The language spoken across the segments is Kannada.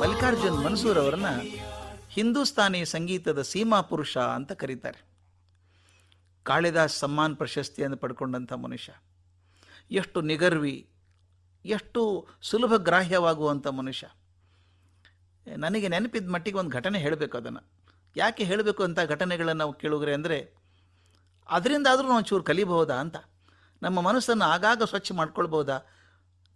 ಮಲ್ಲಿಕಾರ್ಜುನ್ ಮನ್ಸೂರ್ ಅವರನ್ನ ಹಿಂದೂಸ್ತಾನಿ ಸಂಗೀತದ ಸೀಮಾ ಪುರುಷ ಅಂತ ಕರೀತಾರೆ ಕಾಳಿದಾಸ್ ಸಮ್ಮಾನ್ ಪ್ರಶಸ್ತಿಯನ್ನು ಪಡ್ಕೊಂಡಂಥ ಮನುಷ್ಯ ಎಷ್ಟು ನಿಗರ್ವಿ ಎಷ್ಟು ಸುಲಭ ಗ್ರಾಹ್ಯವಾಗುವಂಥ ಮನುಷ್ಯ ನನಗೆ ನೆನಪಿದ ಮಟ್ಟಿಗೆ ಒಂದು ಘಟನೆ ಹೇಳಬೇಕು ಅದನ್ನು ಯಾಕೆ ಹೇಳಬೇಕು ಅಂತ ಘಟನೆಗಳನ್ನು ನಾವು ಕೇಳಿದ್ರೆ ಅಂದರೆ ಅದರಿಂದಾದರೂ ನಾವು ಚೂರು ಕಲಿಬಹುದಾ ಅಂತ ನಮ್ಮ ಮನಸ್ಸನ್ನು ಆಗಾಗ ಸ್ವಚ್ಛ ಮಾಡ್ಕೊಳ್ಬೋದಾ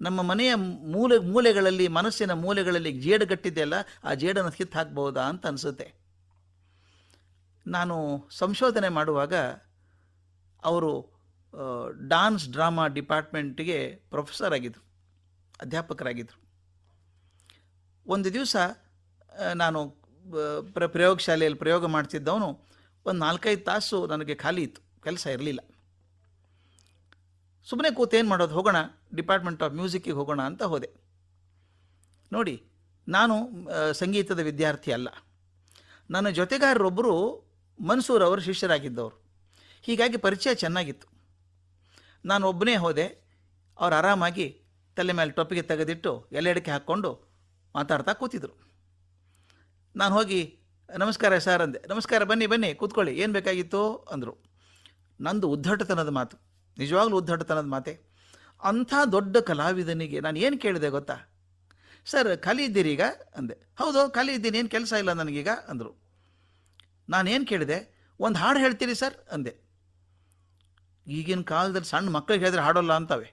ನಮ್ಮ ಮನೆಯ ಮೂಲೆ ಮೂಲೆಗಳಲ್ಲಿ ಮನಸ್ಸಿನ ಮೂಲೆಗಳಲ್ಲಿ ಕಟ್ಟಿದೆಯಲ್ಲ ಆ ಜೇಡನ್ನು ಕಿತ್ತು ಹಾಕ್ಬೋದಾ ಅಂತ ಅನಿಸುತ್ತೆ ನಾನು ಸಂಶೋಧನೆ ಮಾಡುವಾಗ ಅವರು ಡಾನ್ಸ್ ಡ್ರಾಮಾ ಡಿಪಾರ್ಟ್ಮೆಂಟಿಗೆ ಪ್ರೊಫೆಸರ್ ಆಗಿದ್ದರು ಅಧ್ಯಾಪಕರಾಗಿದ್ದರು ಒಂದು ದಿವಸ ನಾನು ಪ್ರ ಪ್ರಯೋಗಶಾಲೆಯಲ್ಲಿ ಪ್ರಯೋಗ ಮಾಡ್ತಿದ್ದವನು ಒಂದು ನಾಲ್ಕೈದು ತಾಸು ನನಗೆ ಖಾಲಿ ಇತ್ತು ಕೆಲಸ ಇರಲಿಲ್ಲ ಸುಮ್ಮನೆ ಕೂತು ಏನು ಮಾಡೋದು ಹೋಗೋಣ ಡಿಪಾರ್ಟ್ಮೆಂಟ್ ಆಫ್ ಮ್ಯೂಸಿಕ್ಕಿಗೆ ಹೋಗೋಣ ಅಂತ ಹೋದೆ ನೋಡಿ ನಾನು ಸಂಗೀತದ ವಿದ್ಯಾರ್ಥಿ ಅಲ್ಲ ನನ್ನ ಜೊತೆಗಾರರೊಬ್ಬರು ಮನ್ಸೂರ್ ಅವರು ಶಿಷ್ಯರಾಗಿದ್ದವರು ಹೀಗಾಗಿ ಪರಿಚಯ ಚೆನ್ನಾಗಿತ್ತು ನಾನು ಒಬ್ಬನೇ ಹೋದೆ ಅವ್ರು ಆರಾಮಾಗಿ ತಲೆ ಮೇಲೆ ಟೊಪ್ಪಿಗೆ ತೆಗೆದಿಟ್ಟು ಅಡಿಕೆ ಹಾಕ್ಕೊಂಡು ಮಾತಾಡ್ತಾ ಕೂತಿದ್ರು ನಾನು ಹೋಗಿ ನಮಸ್ಕಾರ ಸರ್ ಅಂದೆ ನಮಸ್ಕಾರ ಬನ್ನಿ ಬನ್ನಿ ಕೂತ್ಕೊಳ್ಳಿ ಏನು ಬೇಕಾಗಿತ್ತು ಅಂದರು ನಂದು ಉದ್ದಟತನದ ಮಾತು ನಿಜವಾಗ್ಲೂ ಉದ್ದಟತನದ ಮಾತೆ ಅಂಥ ದೊಡ್ಡ ಕಲಾವಿದನಿಗೆ ನಾನು ಏನು ಕೇಳಿದೆ ಗೊತ್ತಾ ಸರ್ ಖಾಲಿ ಈಗ ಅಂದೆ ಹೌದು ಖಾಲಿ ಇದ್ದೀನಿ ಏನು ಕೆಲಸ ಇಲ್ಲ ನನಗೀಗ ಅಂದರು ನಾನೇನು ಕೇಳಿದೆ ಒಂದು ಹಾಡು ಹೇಳ್ತೀರಿ ಸರ್ ಅಂದೆ ಈಗಿನ ಕಾಲದಲ್ಲಿ ಸಣ್ಣ ಮಕ್ಕಳಿಗೆ ಹೇಳಿದ್ರೆ ಹಾಡೋಲ್ಲ ಅಂತವೆ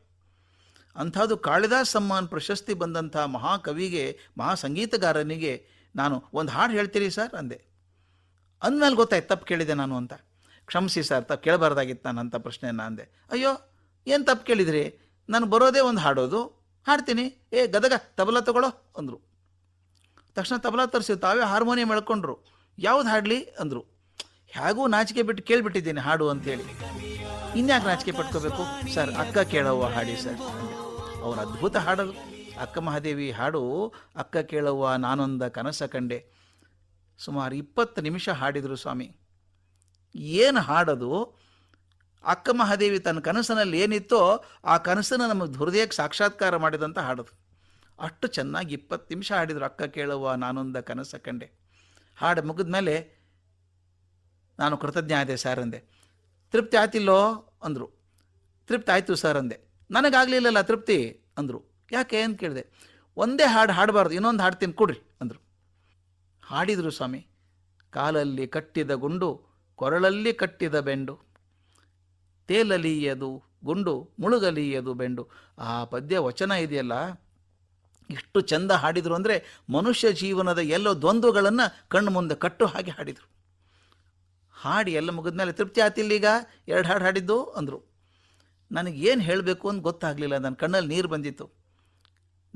ಅಂಥದ್ದು ಕಾಳಿದಾಸ್ ಸಮ್ಮಾನ್ ಪ್ರಶಸ್ತಿ ಬಂದಂಥ ಮಹಾಕವಿಗೆ ಮಹಾ ಸಂಗೀತಗಾರನಿಗೆ ನಾನು ಒಂದು ಹಾಡು ಹೇಳ್ತೀರಿ ಸರ್ ಅಂದೆ ಅಂದಮೇಲೆ ಗೊತ್ತಾಯ್ತು ತಪ್ಪು ಕೇಳಿದೆ ನಾನು ಅಂತ ಕ್ಷಮಿಸಿ ಸರ್ ತ ಕೇಳಬಾರ್ದಾಗಿತ್ತು ನಾನು ಅಂತ ಪ್ರಶ್ನೆ ಅಂದೆ ಅಯ್ಯೋ ಏನು ತಪ್ಪು ಕೇಳಿದ್ರಿ ನಾನು ಬರೋದೇ ಒಂದು ಹಾಡೋದು ಹಾಡ್ತೀನಿ ಏ ಗದಗ ತಬಲ ತಗೊಳ್ಳೋ ಅಂದರು ತಕ್ಷಣ ತಬಲ ತರಿಸಿದ್ರು ತಾವೇ ಹಾರ್ಮೋನಿಯಂ ಹೇಳ್ಕೊಂಡ್ರು ಯಾವ್ದು ಹಾಡಲಿ ಅಂದರು ಹೇಗೂ ನಾಚಿಕೆ ಬಿಟ್ಟು ಕೇಳಿಬಿಟ್ಟಿದ್ದೀನಿ ಹಾಡು ಅಂತೇಳಿ ಇನ್ಯಾಕೆ ನಾಚಿಕೆ ಪಟ್ಕೋಬೇಕು ಸರ್ ಅಕ್ಕ ಕೇಳವ್ವ ಹಾಡಿ ಸರ್ ಅವ್ರ ಅದ್ಭುತ ಹಾಡು ಅಕ್ಕ ಮಹಾದೇವಿ ಹಾಡು ಅಕ್ಕ ಕೇಳವ್ವ ನಾನೊಂದ ಕನಸ ಕಂಡೆ ಸುಮಾರು ಇಪ್ಪತ್ತು ನಿಮಿಷ ಹಾಡಿದರು ಸ್ವಾಮಿ ಏನು ಹಾಡೋದು ಅಕ್ಕ ಮಹಾದೇವಿ ತನ್ನ ಕನಸಿನಲ್ಲಿ ಏನಿತ್ತೋ ಆ ಕನಸನ್ನು ನಮ್ಮ ಹೃದಯಕ್ಕೆ ಸಾಕ್ಷಾತ್ಕಾರ ಮಾಡಿದಂಥ ಹಾಡೋದು ಅಷ್ಟು ಚೆನ್ನಾಗಿ ಇಪ್ಪತ್ತು ನಿಮಿಷ ಹಾಡಿದರು ಅಕ್ಕ ಕೇಳುವ ನಾನೊಂದ ಕನಸ ಕಂಡೆ ಹಾಡು ಮುಗಿದ ಮೇಲೆ ನಾನು ಕೃತಜ್ಞ ಆದೆ ಸರ್ ಅಂದೆ ತೃಪ್ತಿ ಆಯ್ತಿಲ್ಲೋ ಅಂದರು ತೃಪ್ತಿ ಆಯಿತು ಸರ್ ಅಂದೆ ನನಗಾಗಲಿಲ್ಲಲ್ಲ ತೃಪ್ತಿ ಅಂದರು ಯಾಕೆ ಅಂತ ಕೇಳಿದೆ ಒಂದೇ ಹಾಡು ಹಾಡಬಾರ್ದು ಇನ್ನೊಂದು ಹಾಡ್ತೀನಿ ಕೊಡ್ರಿ ಅಂದರು ಹಾಡಿದರು ಸ್ವಾಮಿ ಕಾಲಲ್ಲಿ ಕಟ್ಟಿದ ಗುಂಡು ಕೊರಳಲ್ಲಿ ಕಟ್ಟಿದ ಬೆಂಡು ತೇಲಲಿಯದು ಗುಂಡು ಮುಳುಗಲೀಯದು ಬೆಂಡು ಆ ಪದ್ಯ ವಚನ ಇದೆಯಲ್ಲ ಇಷ್ಟು ಚಂದ ಹಾಡಿದರು ಅಂದರೆ ಮನುಷ್ಯ ಜೀವನದ ಎಲ್ಲೋ ದ್ವಂದ್ವಗಳನ್ನು ಕಣ್ಣು ಮುಂದೆ ಕಟ್ಟು ಹಾಗೆ ಹಾಡಿದರು ಹಾಡಿ ಎಲ್ಲ ಮುಗಿದ ಮೇಲೆ ತೃಪ್ತಿ ಆತಿಲ್ಲ ಈಗ ಎರಡು ಹಾಡು ಹಾಡಿದ್ದು ಅಂದರು ನನಗೆ ಏನು ಹೇಳಬೇಕು ಅಂತ ಗೊತ್ತಾಗಲಿಲ್ಲ ನನ್ನ ಕಣ್ಣಲ್ಲಿ ನೀರು ಬಂದಿತ್ತು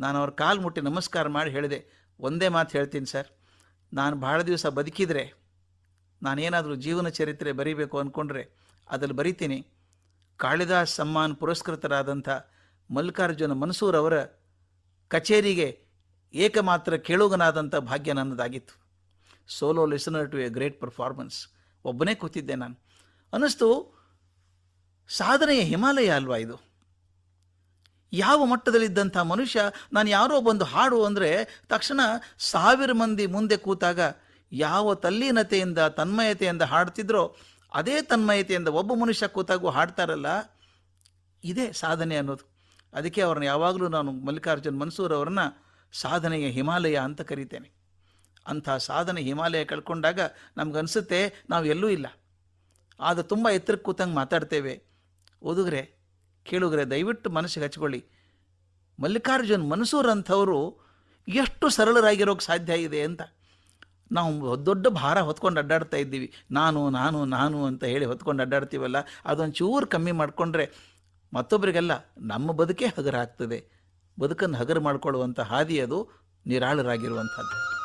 ನಾನು ಅವ್ರ ಕಾಲು ಮುಟ್ಟಿ ನಮಸ್ಕಾರ ಮಾಡಿ ಹೇಳಿದೆ ಒಂದೇ ಮಾತು ಹೇಳ್ತೀನಿ ಸರ್ ನಾನು ಭಾಳ ದಿವಸ ಬದುಕಿದರೆ ನಾನೇನಾದರೂ ಜೀವನ ಚರಿತ್ರೆ ಬರೀಬೇಕು ಅಂದ್ಕೊಂಡ್ರೆ ಅದರಲ್ಲಿ ಬರಿತೀನಿ ಕಾಳಿದಾಸ್ ಸಮ್ಮಾನ್ ಪುರಸ್ಕೃತರಾದಂಥ ಮಲ್ಲಿಕಾರ್ಜುನ ಮನ್ಸೂರ್ ಅವರ ಕಚೇರಿಗೆ ಏಕಮಾತ್ರ ಕೇಳುಗನಾದಂಥ ಭಾಗ್ಯ ನನ್ನದಾಗಿತ್ತು solo listener to a great performance ಒಬ್ಬನೇ ಕೂತಿದ್ದೆ ನಾನು ಅನ್ನಿಸ್ತು ಸಾಧನೆಯ ಹಿಮಾಲಯ ಅಲ್ವಾ ಇದು ಯಾವ ಮಟ್ಟದಲ್ಲಿದ್ದಂಥ ಮನುಷ್ಯ ನಾನು ಯಾರೋ ಬಂದು ಹಾಡು ಅಂದರೆ ತಕ್ಷಣ ಸಾವಿರ ಮಂದಿ ಮುಂದೆ ಕೂತಾಗ ಯಾವ ತಲ್ಲೀನತೆಯಿಂದ ತನ್ಮಯತೆಯಿಂದ ಹಾಡ್ತಿದ್ರೋ ಅದೇ ತನ್ಮಯತೆಯಿಂದ ಒಬ್ಬ ಮನುಷ್ಯ ಕೂತಾಗೂ ಹಾಡ್ತಾರಲ್ಲ ಇದೇ ಸಾಧನೆ ಅನ್ನೋದು ಅದಕ್ಕೆ ಅವ್ರನ್ನ ಯಾವಾಗಲೂ ನಾನು ಮಲ್ಲಿಕಾರ್ಜುನ್ ಮನ್ಸೂರ್ ಅವ್ರನ್ನ ಸಾಧನೆಯ ಹಿಮಾಲಯ ಅಂತ ಕರೀತೇನೆ ಅಂಥ ಸಾಧನೆ ಹಿಮಾಲಯ ಕಳ್ಕೊಂಡಾಗ ನಮಗನ್ಸುತ್ತೆ ನಾವು ಎಲ್ಲೂ ಇಲ್ಲ ಆದ ತುಂಬ ಎತ್ತರಕ್ಕೆ ಕೂತಂಗೆ ಮಾತಾಡ್ತೇವೆ ಓದುಗ್ರೆ ಕೇಳುಗ್ರೆ ದಯವಿಟ್ಟು ಮನಸ್ಸಿಗೆ ಹಚ್ಕೊಳ್ಳಿ ಮಲ್ಲಿಕಾರ್ಜುನ್ ಮನ್ಸೂರ್ ಅಂಥವರು ಎಷ್ಟು ಸರಳರಾಗಿರೋಕ್ಕೆ ಸಾಧ್ಯ ಇದೆ ಅಂತ ನಾವು ದೊಡ್ಡ ಭಾರ ಹೊತ್ಕೊಂಡು ಅಡ್ಡಾಡ್ತಾ ಇದ್ದೀವಿ ನಾನು ನಾನು ನಾನು ಅಂತ ಹೇಳಿ ಹೊತ್ಕೊಂಡು ಅಡ್ಡಾಡ್ತೀವಲ್ಲ ಅದೊಂದು ಚೂರು ಕಮ್ಮಿ ಮಾಡಿಕೊಂಡ್ರೆ ಮತ್ತೊಬ್ಬರಿಗೆಲ್ಲ ನಮ್ಮ ಬದುಕೇ ಹಗರಾಗ್ತದೆ ಆಗ್ತದೆ ಬದುಕನ್ನು ಹಗರು ಮಾಡಿಕೊಳ್ಳುವಂಥ ಹಾದಿ ಅದು ನಿರಾಳರಾಗಿರುವಂಥದ್ದು